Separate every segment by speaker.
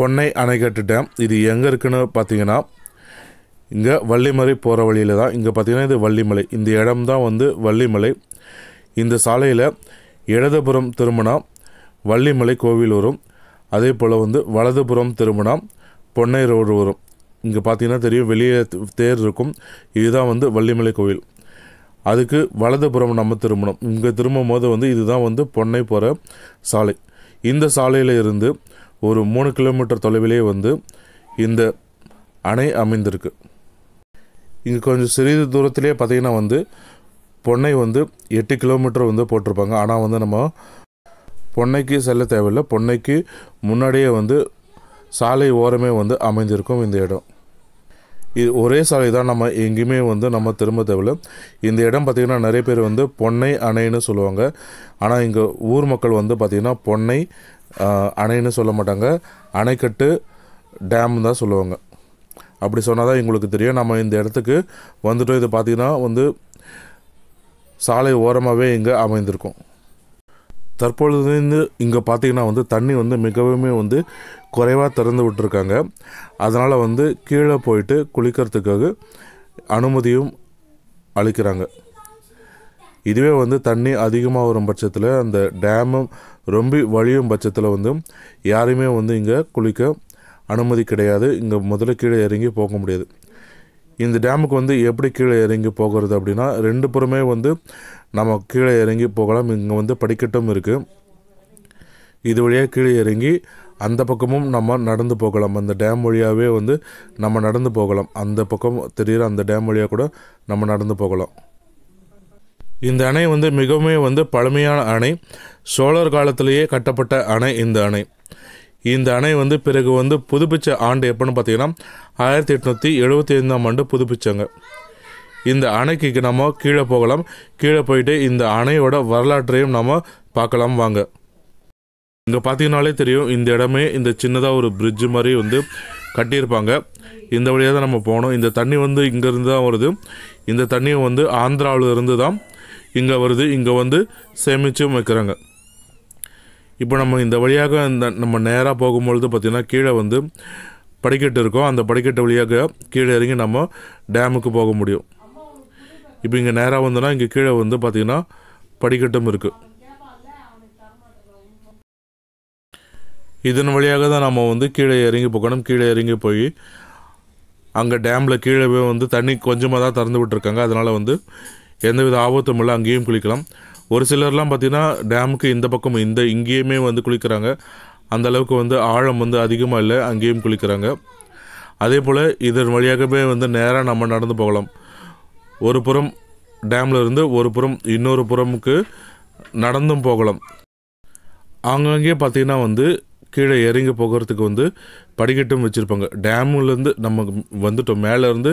Speaker 1: பொன்னை அணை கட்டுட்டேன் இது எங்கே இருக்குன்னு பார்த்தீங்கன்னா இங்கே வள்ளிமலை போகிற வழியில் தான் இங்கே பார்த்தீங்கன்னா இது வள்ளிமலை இந்த இடம் தான் வந்து வள்ளிமலை இந்த சாலையில் இடதுபுறம் திரும்பினா வள்ளிமலை கோவில் வரும் அதே போல் வந்து வலதுபுறம் திரும்பினா பொன்னை ரோடு வரும் இங்கே பார்த்தீங்கன்னா தெரியும் வெளியே தேர் இருக்கும் இதுதான் வந்து வள்ளிமலை கோவில் அதுக்கு வலதுபுறம் நம்ம திரும்பணும் இங்கே திரும்பும் போது வந்து இதுதான் வந்து பொன்னை போகிற சாலை இந்த சாலையில் இருந்து ஒரு மூணு கிலோமீட்டர் தொலைவிலே வந்து இந்த அணை அமைந்திருக்கு இங்கே கொஞ்சம் சிறிது தூரத்திலே பார்த்திங்கன்னா வந்து பொன்னை வந்து எட்டு கிலோமீட்டர் வந்து போட்டிருப்பாங்க ஆனால் வந்து நம்ம பொன்னைக்கு செல்ல தேவையில்லை பொன்னைக்கு முன்னாடியே வந்து சாலை ஓரமே வந்து அமைந்திருக்கும் இந்த இடம் இது ஒரே சாலை தான் நம்ம எங்கேயுமே வந்து நம்ம திரும்ப தேவையில்லை இந்த இடம் பார்த்திங்கன்னா நிறைய பேர் வந்து பொன்னை அணைன்னு சொல்லுவாங்க ஆனால் இங்கே ஊர் மக்கள் வந்து பார்த்திங்கன்னா பொன்னை அணைன்னு சொல்ல மாட்டாங்க அணைக்கட்டு டேம் தான் சொல்லுவாங்க அப்படி சொன்னால் தான் எங்களுக்கு தெரியும் நம்ம இந்த இடத்துக்கு வந்துட்டோம் இது பார்த்திங்கன்னா வந்து சாலை ஓரமாகவே இங்கே அமைந்திருக்கும் தற்பொழுது இங்கே பார்த்திங்கன்னா வந்து தண்ணி வந்து மிகவுமே வந்து குறைவாக திறந்து விட்டுருக்காங்க அதனால் வந்து கீழே போயிட்டு குளிக்கிறதுக்காக அனுமதியும் அளிக்கிறாங்க இதுவே வந்து தண்ணி அதிகமாக வரும் பட்சத்தில் அந்த டேமும் ரொம்ப வழியும் பட்சத்தில் வந்து யாரையுமே வந்து இங்கே குளிக்க அனுமதி கிடையாது இங்கே முதல்ல கீழே இறங்கி போக முடியாது இந்த டேமுக்கு வந்து எப்படி கீழே இறங்கி போகிறது அப்படின்னா ரெண்டு புறமே வந்து நம்ம கீழே இறங்கி போகலாம் இங்கே வந்து படிக்கட்டும் இருக்குது இது வழியாக கீழே இறங்கி அந்த பக்கமும் நம்ம நடந்து போகலாம் அந்த டேம் வழியாகவே வந்து நம்ம நடந்து போகலாம் அந்த பக்கம் தெரிகிற அந்த டேம் வழியாக கூட நம்ம நடந்து போகலாம் இந்த அணை வந்து மிகவும் வந்து பழமையான அணை சோழர் காலத்திலேயே கட்டப்பட்ட அணை இந்த அணை இந்த அணை வந்து பிறகு வந்து புதுப்பிச்ச ஆண்டு எப்போன்னு பார்த்தீங்கன்னா ஆயிரத்தி எட்நூற்றி எழுபத்தி ஐந்தாம் ஆண்டு புதுப்பித்தாங்க இந்த அணைக்கு நம்ம கீழே போகலாம் கீழே போயிட்டு இந்த அணையோட வரலாற்றையும் நம்ம பார்க்கலாம் வாங்க இங்கே பார்த்தீங்கனாலே தெரியும் இந்த இடமே இந்த சின்னதாக ஒரு பிரிட்ஜு மாதிரி வந்து கட்டியிருப்பாங்க இந்த வழியாக தான் நம்ம போகணும் இந்த தண்ணி வந்து இங்கேருந்து தான் வருது இந்த தண்ணியும் வந்து ஆந்திராவிலிருந்து இருந்து தான் இங்கே வருது இங்கே வந்து சேமிச்சும் வைக்கிறாங்க இப்போ நம்ம இந்த வழியாக இந்த நம்ம நேராக போகும்பொழுது பார்த்திங்கன்னா கீழே வந்து படிக்கட்டு இருக்கும் அந்த படிக்கட்டு வழியாக கீழே இறங்கி நம்ம டேமுக்கு போக முடியும் இப்போ இங்கே நேராக வந்தோன்னா இங்கே கீழே வந்து பார்த்திங்கன்னா படிக்கட்டும் இருக்குது இதன் வழியாக தான் நம்ம வந்து கீழே இறங்கி போகணும் கீழே இறங்கி போய் அங்கே டேமில் கீழே வந்து தண்ணி கொஞ்சமாக தான் திறந்து விட்டுருக்காங்க அதனால் வந்து எந்தவித ஆபத்தும் இல்லை அங்கேயும் குளிக்கலாம் ஒரு சிலர்லாம் பார்த்திங்கன்னா டேமுக்கு இந்த பக்கம் இந்த இங்கேயுமே வந்து குளிக்கிறாங்க அந்த அளவுக்கு வந்து ஆழம் வந்து அதிகமாக இல்லை அங்கேயும் குளிக்கிறாங்க அதே போல் இதன் வழியாகவே வந்து நேராக நம்ம நடந்து போகலாம் ஒரு புறம் டேமில் இருந்து ஒரு புறம் இன்னொரு புறமுக்கு நடந்தும் போகலாம் அங்கங்கே பார்த்திங்கன்னா வந்து கீழே இறங்கி போகிறதுக்கு வந்து படிக்கட்டும் வச்சுருப்பாங்க டேமுலேருந்து நம்ம வந்துட்டோம் மேலேருந்து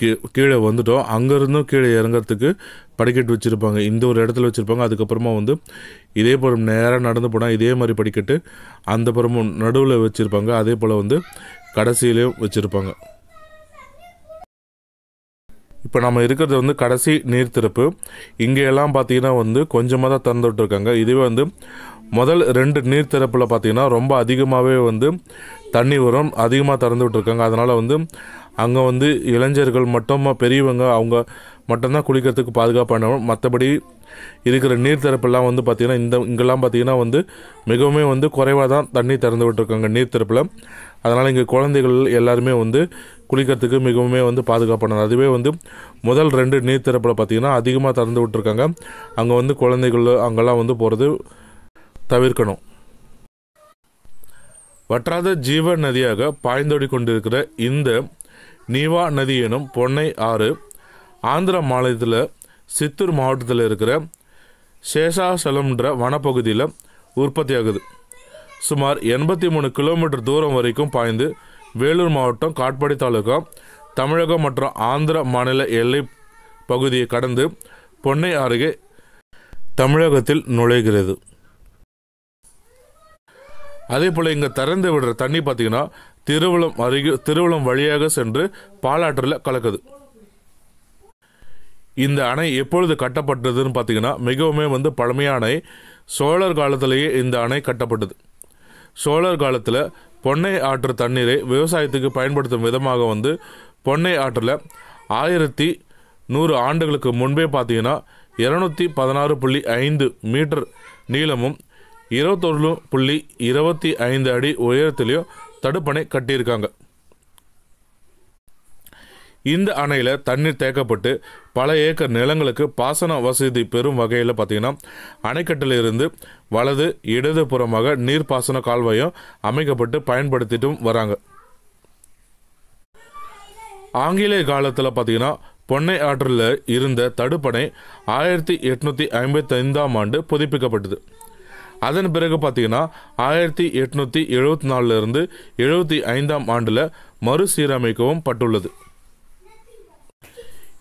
Speaker 1: கீ கீழே வந்துட்டோம் அங்கேருந்தும் கீழே இறங்கிறதுக்கு படிக்கட்டு வச்சுருப்பாங்க இந்த ஒரு இடத்துல வச்சுருப்பாங்க அதுக்கப்புறமா வந்து இதே போல் நேராக நடந்து போனால் இதே மாதிரி படிக்கட்டு அந்த புறமும் நடுவில் வச்சுருப்பாங்க அதே போல் வந்து கடைசியிலையும் வச்சுருப்பாங்க இப்போ நம்ம இருக்கிறது வந்து கடைசி நீர்த்திறப்பு இங்கேயெல்லாம் பார்த்தீங்கன்னா வந்து கொஞ்சமாக தான் திறந்து விட்டுருக்காங்க இதுவே வந்து முதல் ரெண்டு நீர்த்திறப்பில் பார்த்தீங்கன்னா ரொம்ப அதிகமாகவே வந்து தண்ணி வரும் அதிகமாக திறந்து விட்டுருக்காங்க அதனால் வந்து அங்கே வந்து இளைஞர்கள் மட்டுமா பெரியவங்க அவங்க மட்டும்தான் குளிக்கிறதுக்கு பாதுகாப்பான மற்றபடி இருக்கிற நீர்த்திறப்பெல்லாம் வந்து பார்த்திங்கன்னா இந்த இங்கெல்லாம் பார்த்திங்கன்னா வந்து மிகவுமே வந்து குறைவாக தான் தண்ணி திறந்து விட்டுருக்காங்க திறப்பில் அதனால் இங்கே குழந்தைகள் எல்லாருமே வந்து குளிக்கிறதுக்கு மிகவுமே வந்து பாதுகாப்பானது அதுவே வந்து முதல் ரெண்டு நீர்த்திறப்பில் பார்த்திங்கன்னா அதிகமாக திறந்து விட்டுருக்காங்க அங்கே வந்து குழந்தைகள் அங்கெல்லாம் வந்து போகிறது தவிர்க்கணும் வற்றாத ஜீவ நதியாக பாய்ந்தோடி கொண்டிருக்கிற இந்த நீவா நதி எனும் பொன்னை ஆறு ஆந்திர மாநிலத்தில் சித்தூர் மாவட்டத்தில் இருக்கிற சேஷாசலம்ன்ற வனப்பகுதியில் உற்பத்தி ஆகுது சுமார் எண்பத்தி மூணு கிலோமீட்டர் தூரம் வரைக்கும் பாய்ந்து வேலூர் மாவட்டம் காட்பாடி தாலுகா தமிழகம் மற்றும் ஆந்திர மாநில எல்லை பகுதியை கடந்து பொன்னை அருகே தமிழகத்தில் நுழைகிறது அதே போல் இங்கே திறந்து விடுற தண்ணி பார்த்திங்கன்னா திருவளம் அருகே திருவளம் வழியாக சென்று பாலாற்றில் கலக்குது இந்த அணை எப்பொழுது கட்டப்பட்டதுன்னு பார்த்தீங்கன்னா மிகவுமே வந்து பழமையான அணை சோழர் காலத்திலேயே இந்த அணை கட்டப்பட்டது சோழர் காலத்தில் பொன்னை ஆற்று தண்ணீரை விவசாயத்துக்கு பயன்படுத்தும் விதமாக வந்து பொன்னை ஆற்றில் ஆயிரத்தி நூறு ஆண்டுகளுக்கு முன்பே பார்த்தீங்கன்னா இரநூத்தி பதினாறு புள்ளி ஐந்து மீட்டர் நீளமும் இருபத்தொன்று புள்ளி இருபத்தி ஐந்து அடி உயரத்திலையும் தடுப்பணை கட்டியிருக்காங்க இந்த அணையில் தண்ணீர் தேக்கப்பட்டு பல ஏக்கர் நிலங்களுக்கு பாசன வசதி பெறும் வகையில் பார்த்தீங்கன்னா அணைக்கட்டிலிருந்து வலது இடதுபுறமாக நீர்ப்பாசன கால்வாயும் அமைக்கப்பட்டு பயன்படுத்திட்டும் வராங்க ஆங்கிலேய காலத்தில் பார்த்தீங்கன்னா பொன்னை ஆற்றில் இருந்த தடுப்பணை ஆயிரத்தி எட்நூற்றி ஐம்பத்தைந்தாம் ஆண்டு புதுப்பிக்கப்பட்டது அதன் பிறகு பார்த்தீங்கன்னா ஆயிரத்தி எட்நூற்றி எழுபத்தி நாலுலேருந்து எழுபத்தி ஐந்தாம் ஆண்டில் மறுசீரமைக்கவும் பட்டுள்ளது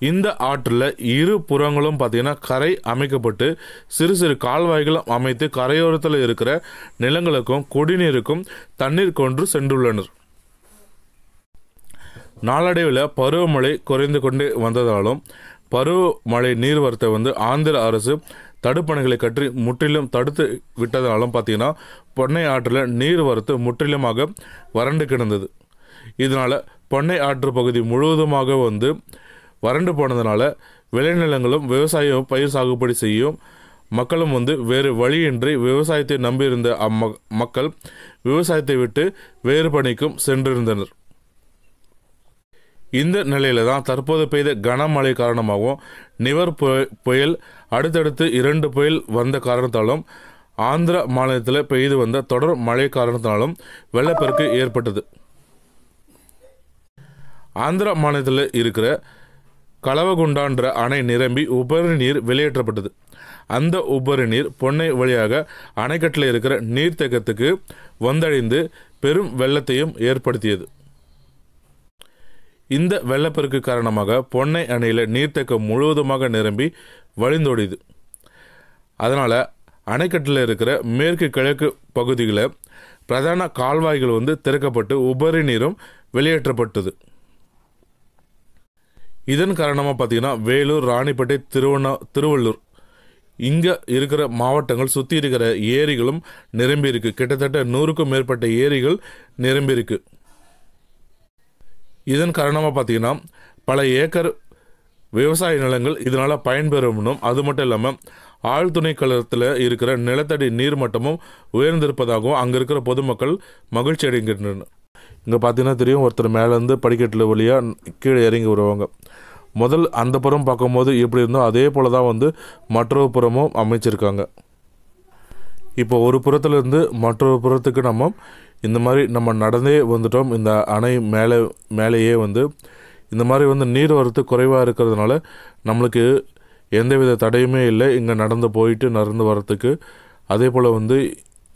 Speaker 1: இந்த ஆற்றில் இரு புறங்களும் பார்த்தீங்கன்னா கரை அமைக்கப்பட்டு சிறு சிறு கால்வாய்களும் அமைத்து கரையோரத்தில் இருக்கிற நிலங்களுக்கும் குடிநீருக்கும் தண்ணீர் கொன்று சென்றுள்ளனர் நாளடைவில் பருவமழை குறைந்து கொண்டே வந்ததாலும் பருவமழை நீர்வரத்தை வந்து ஆந்திர அரசு தடுப்பணைகளை கற்றி முற்றிலும் தடுத்து விட்டதனாலும் பார்த்தீங்கன்னா பொன்னை ஆற்றில் நீர் வரத்து முற்றிலுமாக வறண்டு கிடந்தது இதனால் பொன்னை ஆற்று பகுதி முழுவதுமாக வந்து வறண்டு போனதுனால விளைநிலங்களும் விவசாயம் பயிர் சாகுபடி செய்யும் மக்களும் வந்து வேறு வழியின்றி விவசாயத்தை நம்பியிருந்த அம்ம மக்கள் விவசாயத்தை விட்டு வேறு பணிக்கும் சென்றிருந்தனர் இந்த நிலையில தான் தற்போது பெய்த கனமழை காரணமாகவும் நிவர் புயல் அடுத்தடுத்து இரண்டு புயல் வந்த காரணத்தாலும் ஆந்திர மாநிலத்தில் பெய்து வந்த தொடர் மழை காரணத்தினாலும் வெள்ளப்பெருக்கு ஏற்பட்டது ஆந்திர மாநிலத்தில் இருக்கிற கலவகுண்டான்ற அணை நிரம்பி உபரி நீர் வெளியேற்றப்பட்டது அந்த உபரி நீர் பொன்னை வழியாக அணைக்கட்டில் இருக்கிற நீர்த்தேக்கத்துக்கு வந்தடைந்து பெரும் வெள்ளத்தையும் ஏற்படுத்தியது இந்த வெள்ளப்பெருக்கு காரணமாக பொன்னை அணையில் நீர்த்தேக்கம் முழுவதுமாக நிரம்பி வழிந்தோடியுது அதனால் அணைக்கட்டில் இருக்கிற மேற்கு கிழக்கு பகுதியில் பிரதான கால்வாய்கள் வந்து திறக்கப்பட்டு உபரி நீரும் வெளியேற்றப்பட்டது இதன் காரணமாக பார்த்தீங்கன்னா வேலூர் ராணிப்பேட்டை திருவண்ணா திருவள்ளூர் இங்கே இருக்கிற மாவட்டங்கள் சுற்றி இருக்கிற ஏரிகளும் நிரம்பியிருக்கு கிட்டத்தட்ட நூறுக்கும் மேற்பட்ட ஏரிகள் நிரம்பியிருக்கு இதன் காரணமாக பார்த்திங்கன்னா பல ஏக்கர் விவசாய நிலங்கள் இதனால் பயன்பெறும்னும் அது மட்டும் இல்லாமல் ஆழ்துணை கலத்தில் இருக்கிற நிலத்தடி நீர் மட்டமும் உயர்ந்திருப்பதாகவும் அங்கே இருக்கிற பொதுமக்கள் மகிழ்ச்சி அடைகின்றனர் இங்கே பார்த்தீங்கன்னா தெரியும் ஒருத்தர் மேலேருந்து படிக்கட்டில் வழியாக கீழே இறங்கி வருவாங்க முதல் அந்த புறம் பார்க்கும்போது எப்படி இருந்தோ அதே போல் தான் வந்து மற்றொரு புறமும் அமைச்சிருக்காங்க இப்போ ஒரு புறத்துலேருந்து மற்றொரு புறத்துக்கு நம்ம இந்த மாதிரி நம்ம நடந்தே வந்துட்டோம் இந்த அணை மேலே மேலேயே வந்து இந்த மாதிரி வந்து நீர் வரத்து குறைவாக இருக்கிறதுனால நம்மளுக்கு எந்தவித தடையுமே இல்லை இங்கே நடந்து போயிட்டு நடந்து வரத்துக்கு அதே போல் வந்து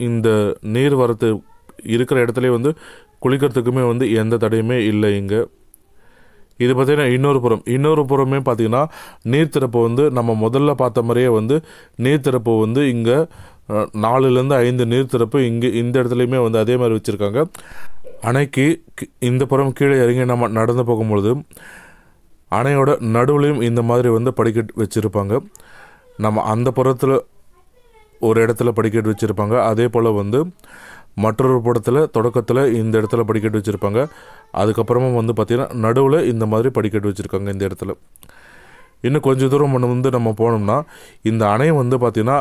Speaker 1: இந்த நீர் வரத்து இருக்கிற இடத்துல வந்து குளிக்கிறதுக்குமே வந்து எந்த தடையுமே இல்லை இங்கே இது பார்த்திங்கன்னா இன்னொரு புறம் இன்னொரு புறமே பார்த்திங்கன்னா நீர்த்திறப்பு வந்து நம்ம முதல்ல பார்த்த மாதிரியே வந்து நீர்த்திறப்பு வந்து இங்கே நாலுலேருந்து ஐந்து நீர் திறப்பு இங்கே இந்த இடத்துலையுமே வந்து அதே மாதிரி வச்சுருக்காங்க அணைக்கு இந்த புறம் கீழே இறங்கி நம்ம நடந்து போகும்பொழுது அணையோட நடுவுலையும் இந்த மாதிரி வந்து படிக்கட்டு வச்சுருப்பாங்க நம்ம அந்த புறத்தில் ஒரு இடத்துல படிக்கட்டு வச்சுருப்பாங்க அதே போல் வந்து மற்றொரு படத்தில் தொடக்கத்தில் இந்த இடத்துல படிக்கட்டு வச்சுருப்பாங்க அதுக்கப்புறமும் வந்து பார்த்திங்கன்னா நடுவில் இந்த மாதிரி படிக்கட்டு வச்சுருக்காங்க இந்த இடத்துல இன்னும் கொஞ்சம் தூரம் வந்து நம்ம போனோம்னா இந்த அணை வந்து பார்த்திங்கன்னா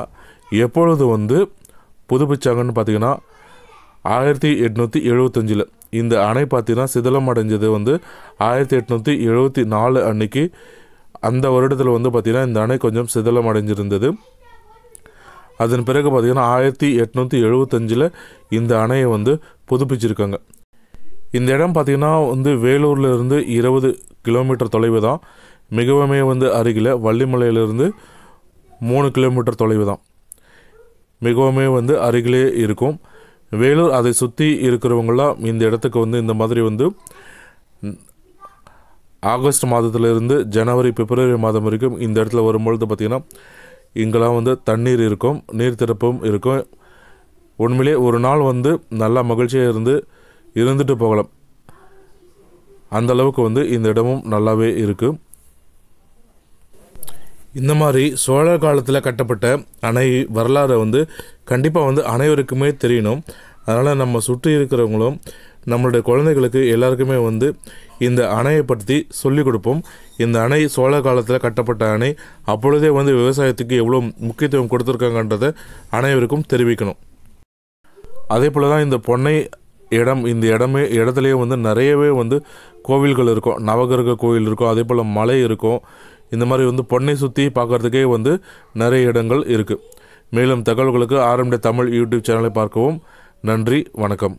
Speaker 1: எப்பொழுது வந்து புதுப்பிச்சாங்கன்னு பார்த்திங்கன்னா ஆயிரத்தி எட்நூற்றி எழுபத்தஞ்சில் இந்த அணை பார்த்திங்கன்னா சிதிலம் அடைஞ்சது வந்து ஆயிரத்தி எட்நூற்றி எழுபத்தி நாலு அன்னைக்கு அந்த வருடத்தில் வந்து பார்த்திங்கன்னா இந்த அணை கொஞ்சம் சிதிலம் அடைஞ்சிருந்தது அதன் பிறகு பார்த்திங்கன்னா ஆயிரத்தி எட்நூற்றி எழுபத்தஞ்சில் இந்த அணையை வந்து புதுப்பிச்சிருக்காங்க இந்த இடம் பார்த்திங்கன்னா வந்து வேலூர்லேருந்து இருபது கிலோமீட்டர் தொலைவு தான் மிகவுமே வந்து அருகில் வள்ளிமலையிலிருந்து மூணு கிலோமீட்டர் தொலைவு தான் மிகவுமே வந்து அருகிலே இருக்கும் வேலூர் அதை சுற்றி இருக்கிறவங்களாம் இந்த இடத்துக்கு வந்து இந்த மாதிரி வந்து ஆகஸ்ட் மாதத்துலேருந்து ஜனவரி பிப்ரவரி மாதம் வரைக்கும் இந்த இடத்துல வரும்பொழுது பார்த்திங்கன்னா இங்கெல்லாம் வந்து தண்ணீர் இருக்கும் நீர் திறப்பும் இருக்கும் உண்மையிலே ஒரு நாள் வந்து நல்லா மகிழ்ச்சியாக இருந்து இருந்துட்டு போகலாம் அந்தளவுக்கு வந்து இந்த இடமும் நல்லாவே இருக்குது இந்த மாதிரி சோழர் காலத்தில் கட்டப்பட்ட அணை வரலாறை வந்து கண்டிப்பாக வந்து அனைவருக்குமே தெரியணும் அதனால் நம்ம சுற்றி இருக்கிறவங்களும் நம்மளுடைய குழந்தைகளுக்கு எல்லாருக்குமே வந்து இந்த அணையை பற்றி சொல்லிக் கொடுப்போம் இந்த அணை சோழ காலத்தில் கட்டப்பட்ட அணை அப்பொழுதே வந்து விவசாயத்துக்கு எவ்வளோ முக்கியத்துவம் கொடுத்துருக்காங்கன்றதை அனைவருக்கும் தெரிவிக்கணும் அதே போல் தான் இந்த பொன்னை இடம் இந்த இடமே இடத்துலையே வந்து நிறையவே வந்து கோவில்கள் இருக்கும் நவகிரக கோவில் இருக்கும் அதே போல் மலை இருக்கும் இந்த மாதிரி வந்து பொண்ணை சுற்றி பார்க்குறதுக்கே வந்து நிறைய இடங்கள் இருக்குது மேலும் தகவல்களுக்கு ஆர்எம்டி தமிழ் யூடியூப் சேனலை பார்க்கவும் நன்றி வணக்கம்